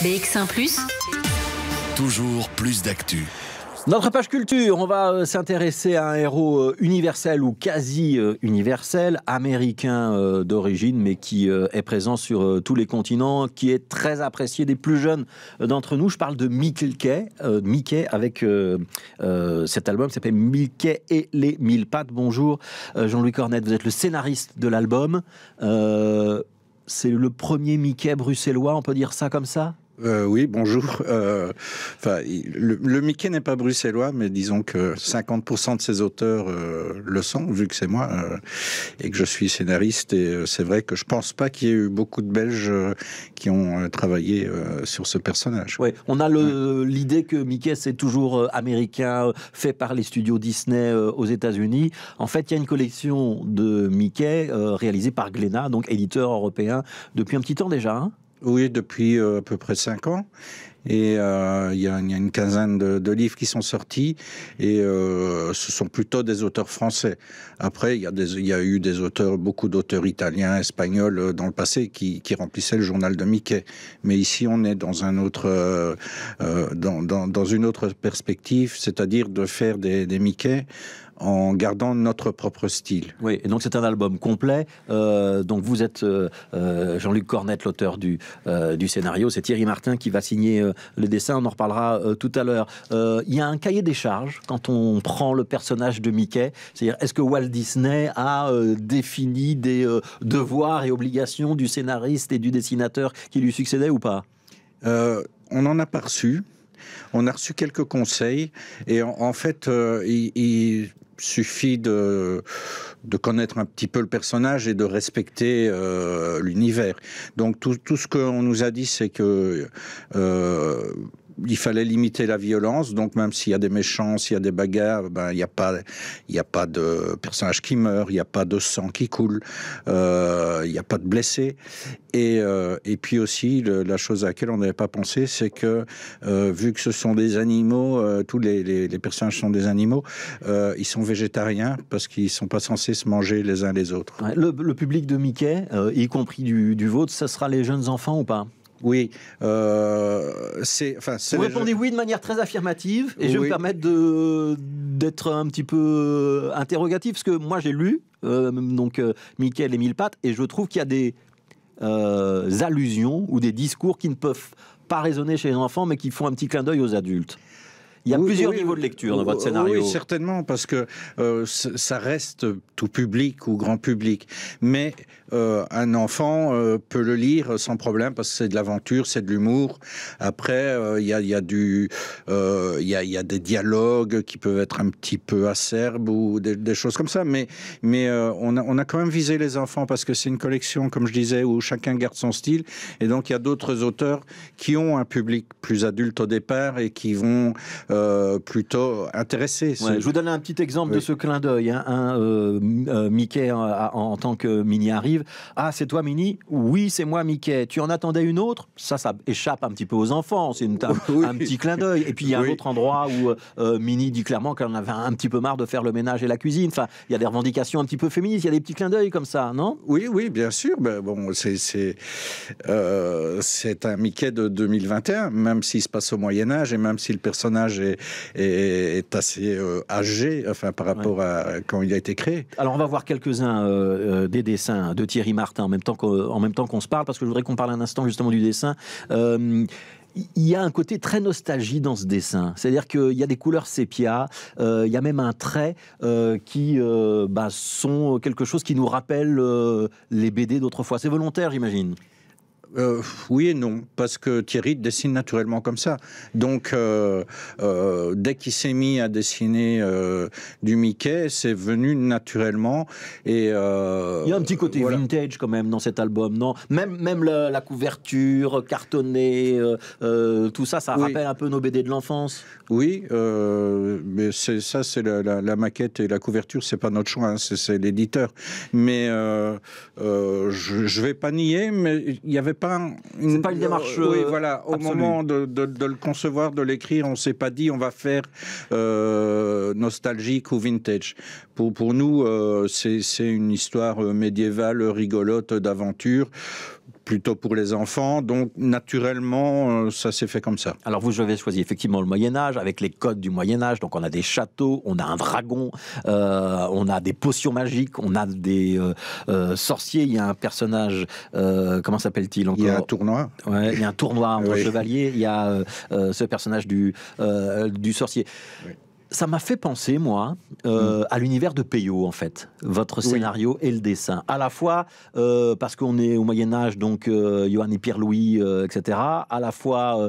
BX1 ⁇ Toujours plus d'actu. Notre page culture, on va euh, s'intéresser à un héros euh, universel ou quasi euh, universel, américain d'origine, mais qui est présent sur tous les continents, qui est très apprécié des plus jeunes d'entre nous. Je parle de Mickey, Mickey avec cet album qui s'appelle Mickey et les mille pattes. Bonjour Jean-Louis Cornette, vous êtes le scénariste de l'album. C'est le premier Mickey bruxellois, on peut dire ça comme ça euh, oui, bonjour. Euh, le, Mickey n'est pas bruxellois, mais disons que 50% de ses auteurs euh, le sont, vu que c'est moi, et que je suis scénariste. Et c'est vrai que je ne pense pas qu'il y ait eu beaucoup de Belges qui ont travaillé sur ce personnage. Oui. on a l'idée que Mickey, c'est toujours américain, fait par les studios Disney aux États-Unis. En fait, il y a une collection de Mickey réalisée par Glénat, donc éditeur européen, depuis un petit temps déjà. Hein. Oui, depuis euh, à peu près cinq ans. Et euh, il y, a une quinzaine de, livres qui sont sortis, et euh, ce sont plutôt des auteurs français. Après, il y, a eu des auteurs, beaucoup d'auteurs italiens, espagnols dans le passé qui, remplissaient le journal de Mickey. Mais ici, on est dans un autre, dans, une autre perspective, c'est-à-dire de faire des, des Mickey en gardant notre propre style. Oui, et donc c'est un album complet. Euh, donc vous êtes euh, euh, Jean-Luc Cornette, l'auteur du, du scénario. C'est Thierry Martin qui va signer le dessin. On en reparlera tout à l'heure. Il y a un cahier des charges quand on prend le personnage de Mickey. C'est-à-dire, est-ce que Walt Disney a défini des devoirs et obligations du scénariste et du dessinateur qui lui succédaient ou pas On en a pas on a reçu quelques conseils et en, fait, euh, il, suffit de, connaître un petit peu le personnage et de respecter euh, l'univers. Donc tout, ce qu'on nous a dit, c'est que euh, il fallait limiter la violence, donc même s'il y a des méchants, s'il y a des bagarres, ben, il n'y a, pas, y a pas de personnages qui meurent, il n'y a pas de sang qui coule, euh, il n'y a pas de blessés. Et, euh, puis aussi, la chose à laquelle on n'avait pas pensé, c'est que euh, vu que ce sont des animaux, tous les, personnages sont des animaux, ils sont végétariens parce qu'ils ne sont pas censés se manger les uns les autres. le, public de Mickey, y compris du, du vôtre, ça sera les jeunes enfants ou pas oui, euh, c'est. Enfin, Vous répondez oui de manière très affirmative, et je vais me permettre d'être un petit peu euh, interrogatif, parce que moi j'ai lu euh, donc Michael et Milpat, et je trouve qu'il y a des allusions ou des discours qui ne peuvent pas résonner chez les enfants, mais qui font un petit clin d'œil aux adultes. Il y a plusieurs niveaux de lecture dans votre oh, scénario. Oui, certainement, parce que euh, ça reste tout public ou grand public. Mais euh, un enfant euh, peut le lire sans problème parce que c'est de l'aventure, c'est de l'humour. Après, il y a, du, il des dialogues qui peuvent être un petit peu acerbes ou des, choses comme ça. Mais, mais on, a, quand même visé les enfants parce que c'est une collection, comme je disais, où chacun garde son style. Et donc, il y a d'autres auteurs qui ont un public plus adulte au départ et qui vont euh, plutôt intéressé. je vous donne un petit exemple de ce clin d'œil. Hein. Un euh, euh, Mickey en, tant que Mini arrive. Ah, c'est toi Mini Oui, c'est moi Mickey. Tu en attendais une autre Ça, ça échappe un petit peu aux enfants. C'est une, un petit clin d'œil. Et puis il y a un autre endroit où Mini dit clairement qu'elle en avait un petit peu marre de faire le ménage et la cuisine. Enfin, il y a des revendications un petit peu féministes. Il y a des petits clins d'œil comme ça, non Oui, oui, bien sûr. Ben, bon, c'est un Mickey de 2021, même s'il se passe au Moyen Âge et même si le personnage est est, assez euh, âgé enfin, par rapport à quand il a été créé. Alors on va voir quelques-uns euh, euh, des dessins de Thierry Martin en même temps qu'on se parle, parce que je voudrais qu'on parle un instant justement du dessin. il y a un côté très nostalgie dans ce dessin. C'est-à-dire qu'il y a des couleurs sépia, il y a même un trait qui bah, sont quelque chose qui nous rappelle les BD d'autrefois. C'est volontaire, j'imagine. Euh, oui et non, parce que Thierry dessine naturellement comme ça. Donc, euh, euh, dès qu'il s'est mis à dessiner du Mickey, c'est venu naturellement. Et, Il y a un petit côté vintage quand même dans cet album, non Même, même la, couverture cartonnée, tout ça, ça rappelle un peu nos BD de l'enfance. Oui, mais ça, c'est la, maquette et la couverture, c'est pas notre choix, hein, c'est l'éditeur. Mais je, je vais pas nier, mais il y avait pas, une, pas une démarche. oui, euh, voilà. Au moment de, le concevoir, de l'écrire, on s'est pas dit on va faire euh, nostalgique ou vintage. Pour, pour nous, euh, c'est une histoire médiévale rigolote d'aventure plutôt pour les enfants. Donc, naturellement, euh, ça s'est fait comme ça. Alors, vous avez choisi effectivement le Moyen-Âge, avec les codes du Moyen-Âge. Donc, on a des châteaux, on a un dragon, euh, on a des potions magiques, on a des euh, sorciers. Il y a un personnage, comment s'appelle-t-il encore Il y a un tournoi. il y a un tournoi en chevalier. Il y a ce personnage du, du sorcier. Oui ça m'a fait penser, moi, euh, à l'univers de Peyo, en fait, votre scénario et le dessin. À la fois euh, parce qu'on est au Moyen Âge, donc euh, et Pierre-Louis, euh, etc. À la fois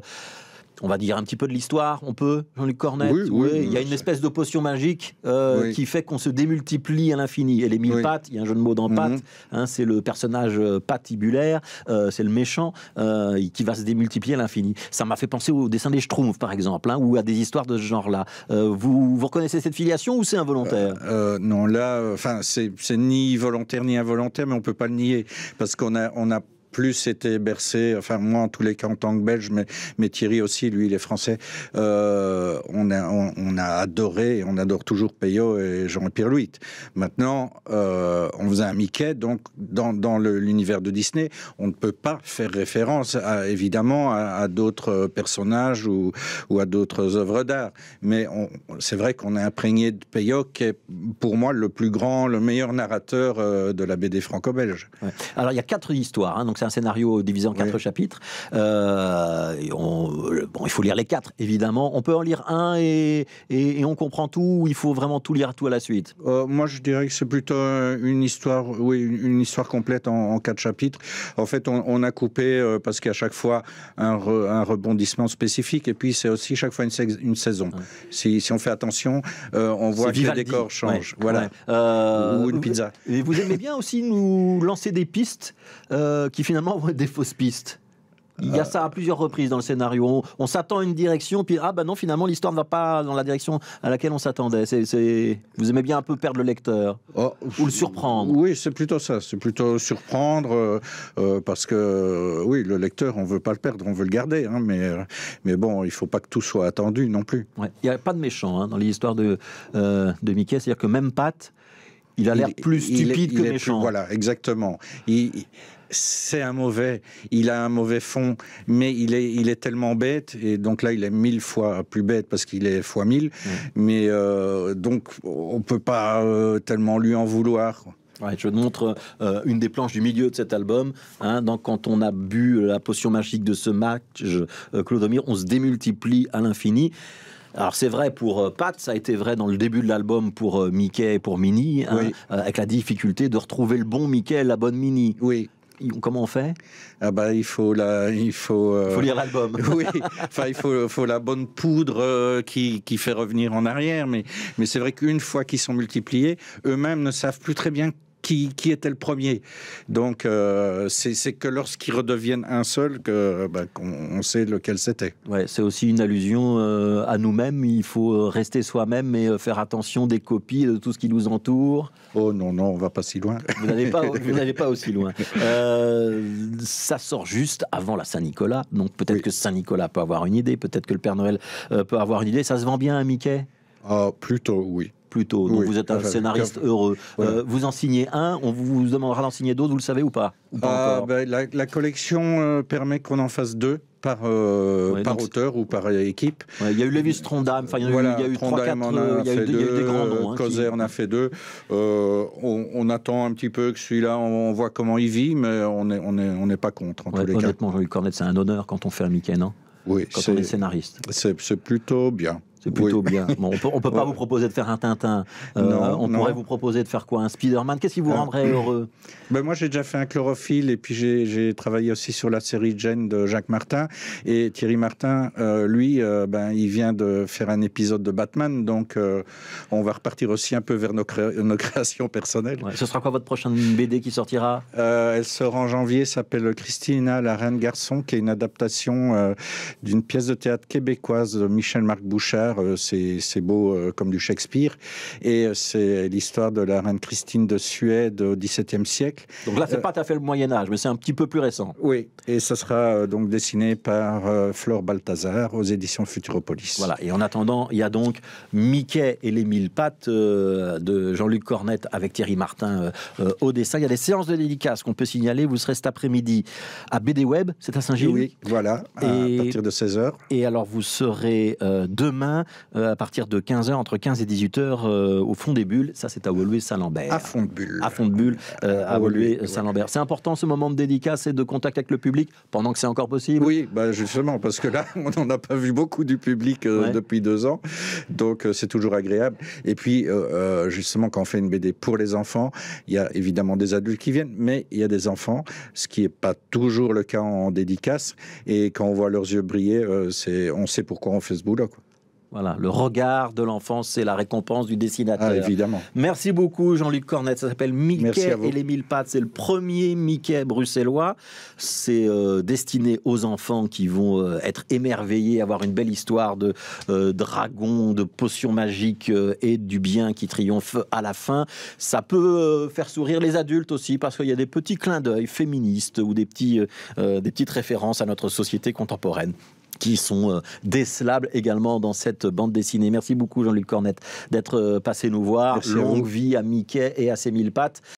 on va dire un petit peu de l'histoire, on peut, Jean-Luc Cornette. Oui, il y a une espèce de potion magique euh, qui fait qu'on se démultiplie à l'infini. Et les mille pattes, il y a un jeu de mots dans mhm. pattes, hein, c'est le personnage euh, patibulaire, euh, c'est le méchant qui va se démultiplier à l'infini. Ça m'a fait penser au dessin des Schtroumpfs, par exemple, hein, ou à des histoires de ce genre-là. vous, vous reconnaissez cette filiation ou c'est involontaire Non, là, enfin, c'est ni volontaire ni involontaire, mais on peut pas le nier parce qu'on a, on a plus c'était bercé, enfin moi en tous les cas en tant que belge, mais, mais Thierry aussi, lui il est français, euh, on, a, on, a adoré, on adore toujours Peyo et Jean-Pierre Louis. Maintenant, euh, on faisait un Mickey, donc dans, l'univers de Disney, on ne peut pas faire référence évidemment à, d'autres personnages ou, à d'autres œuvres d'art, mais c'est vrai qu'on a imprégné de Peyo qui est pour moi le plus grand, le meilleur narrateur euh, de la BD franco-belge. Alors il y a quatre histoires, hein, donc c'est un scénario divisé en quatre chapitres. Euh, on, bon, il faut lire les quatre, évidemment. On peut en lire un et, on comprend tout, il faut vraiment tout lire tout à la suite euh, Moi, je dirais que c'est plutôt une histoire, oui, une histoire complète en, quatre chapitres. En fait, on, a coupé, euh, parce qu'à chaque fois, un, rebondissement spécifique, et puis c'est aussi chaque fois une, une saison. Si, on fait attention, on voit que le décor change. Voilà. Ou une pizza. Et vous aimez bien aussi nous lancer des pistes qui finalement des fausses pistes. Il y a euh. ça à plusieurs reprises dans le scénario. On, s'attend à une direction, puis ah ben non, finalement l'histoire ne va pas dans la direction à laquelle on s'attendait. C'est, Vous aimez bien un peu perdre le lecteur oh, ou le surprendre. Oui, c'est plutôt ça. C'est plutôt surprendre euh, euh, parce que oui, le lecteur, on veut pas le perdre, on veut le garder. Hein, mais mais bon, il faut pas que tout soit attendu non plus. Il y n'y a pas de méchant hein, dans l'histoire de de Mickey, c'est-à-dire que même Pat, il a l'air plus stupide que méchant. voilà, exactement. Il, c'est un mauvais, il a un mauvais fond, mais il est, tellement bête, et donc là, il est mille fois plus bête parce qu'il est fois mille, mais euh, donc on peut pas euh, tellement lui en vouloir. je te montre euh, une des planches du milieu de cet album. Hein. quand on a bu la potion magique de ce match, Clodomir, on se démultiplie à l'infini. Alors c'est vrai pour Pat, ça a été vrai dans le début de l'album pour Mickey et pour Mini, hein, avec la difficulté de retrouver le bon Mickey la bonne Mini. Oui comment on fait Ah bah il faut la, il faut. Euh, lire l'album. oui. Enfin il faut, la bonne poudre euh, qui, fait revenir en arrière. Mais mais c'est vrai qu'une fois qu'ils sont multipliés, eux-mêmes ne savent plus très bien qui, était le premier. Donc, euh, c'est que lorsqu'ils redeviennent un seul bah, qu'on on, sait lequel c'était. Ouais, c'est aussi une allusion euh, à nous-mêmes. Il faut euh, rester soi-même et faire attention des copies de tout ce qui nous entoure. Oh non, non, on va pas si loin. Vous n'allez pas, aussi loin. ça sort juste avant la Saint-Nicolas. Donc, peut-être que Saint-Nicolas peut avoir une idée. Peut-être que le Père Noël peut avoir une idée. Ça se vend bien, à hein, Mickey. Ah, plutôt, oui plutôt. Donc vous êtes un scénariste heureux. Euh, vous en signez un, on vous demandera d'en signer d'autres, vous le savez ou pas, ah, ben, la, collection euh, permet qu'on en fasse deux par, euh, par auteur ou par équipe. Il y a eu Lévis Trondheim, il y, a eu il y, a eu des grands noms. Hein, en a fait deux. on, attend un petit peu que celui-là, on, voit comment il vit, mais on n'est on on pas contre, honnêtement, c'est un honneur quand on fait un week-end. Hein. oui, quand on est scénariste. C'est plutôt bien. C'est plutôt bien. on peut, peut pas vous proposer de faire un Tintin. Euh, on pourrait vous proposer de faire quoi Un Spider-Man Qu'est-ce qui vous euh, rendrait heureux ben Moi, j'ai déjà fait un chlorophylle et puis j'ai travaillé aussi sur la série Jane de Jacques Martin. Et Thierry Martin, euh, lui, ben, il vient de faire un épisode de Batman. Donc, on va repartir aussi un peu vers nos, créations personnelles. Ce sera quoi votre prochaine BD qui sortira Elle sort en janvier, s'appelle Christina, la reine garçon, qui est une adaptation d'une pièce de théâtre québécoise de Michel-Marc Bouchard euh, c'est beau euh, comme du Shakespeare. Et euh, c'est l'histoire de la reine Christine de Suède au XVIIe siècle. Donc là, c'est pas tout à fait le Moyen Âge, mais c'est un petit peu plus récent. Oui, et ça sera donc dessiné par Flore Balthazar aux éditions Futuropolis. Voilà, et en attendant, il y a donc Mickey et les mille pattes de Jean-Luc Cornette avec Thierry Martin au dessin. Il y a des séances de dédicaces qu'on peut signaler. Vous serez cet après-midi à BD Web, c'est à Saint-Gilles. Oui, voilà, à partir de 16h. Et alors, vous serez demain euh, à partir de 15h, entre 15 et 18h euh, au fond des bulles. Ça, c'est à Woluwe-Saint-Lambert. À fond de bulles. À fond de bulles, à euh, Woluwe-Saint-Lambert. C'est important ce moment de dédicace et de contact avec le public pendant que c'est encore possible Oui, bah justement, parce que là, on n'en a pas vu beaucoup du public depuis deux ans. Donc, c'est toujours agréable. Et puis, justement, quand on fait une BD pour les enfants, il y a évidemment des adultes qui viennent, mais il y a des enfants, ce qui n'est pas toujours le cas en dédicace. Et quand on voit leurs yeux briller, c'est, on sait pourquoi on fait ce boulot. Quoi. Voilà, le regard de l'enfance, c'est la récompense du dessinateur. Ah, évidemment. Merci beaucoup, Jean-Luc Cornette. Ça s'appelle Mickey et les mille pattes. C'est le premier Mickey bruxellois. C'est euh, destiné aux enfants qui vont euh, être émerveillés, avoir une belle histoire de euh, dragon, de potions magiques et du bien qui triomphe à la fin. Ça peut faire sourire les adultes aussi parce qu'il y a des petits clins d'œil féministes ou des petites références à notre société contemporaine qui sont euh, décelables également dans cette bande dessinée. Merci beaucoup Jean-Luc Cornette d'être euh, passé nous voir. Merci Longue vie à Mickey et à ses mille pattes.